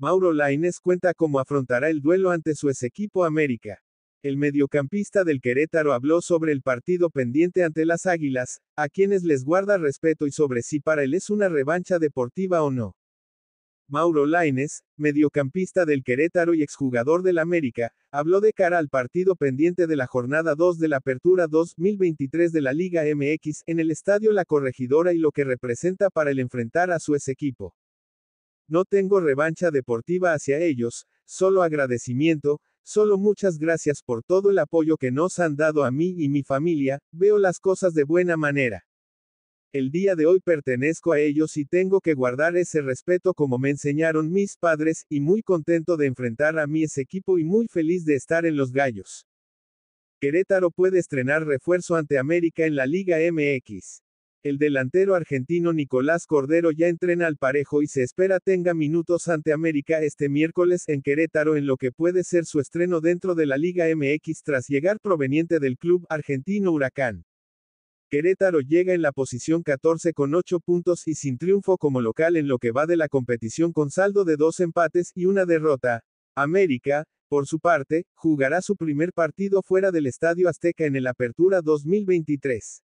Mauro Laines cuenta cómo afrontará el duelo ante su ex equipo América. El mediocampista del Querétaro habló sobre el partido pendiente ante las Águilas, a quienes les guarda respeto y sobre si para él es una revancha deportiva o no. Mauro Laines, mediocampista del Querétaro y exjugador del América, habló de cara al partido pendiente de la jornada 2 de la Apertura 2023 de la Liga MX en el Estadio La Corregidora y lo que representa para el enfrentar a su ex equipo. No tengo revancha deportiva hacia ellos, solo agradecimiento, solo muchas gracias por todo el apoyo que nos han dado a mí y mi familia, veo las cosas de buena manera. El día de hoy pertenezco a ellos y tengo que guardar ese respeto como me enseñaron mis padres, y muy contento de enfrentar a mi ese equipo y muy feliz de estar en los gallos. Querétaro puede estrenar refuerzo ante América en la Liga MX. El delantero argentino Nicolás Cordero ya entrena al parejo y se espera tenga minutos ante América este miércoles en Querétaro en lo que puede ser su estreno dentro de la Liga MX tras llegar proveniente del club argentino Huracán. Querétaro llega en la posición 14 con 8 puntos y sin triunfo como local en lo que va de la competición con saldo de dos empates y una derrota. América, por su parte, jugará su primer partido fuera del Estadio Azteca en el Apertura 2023.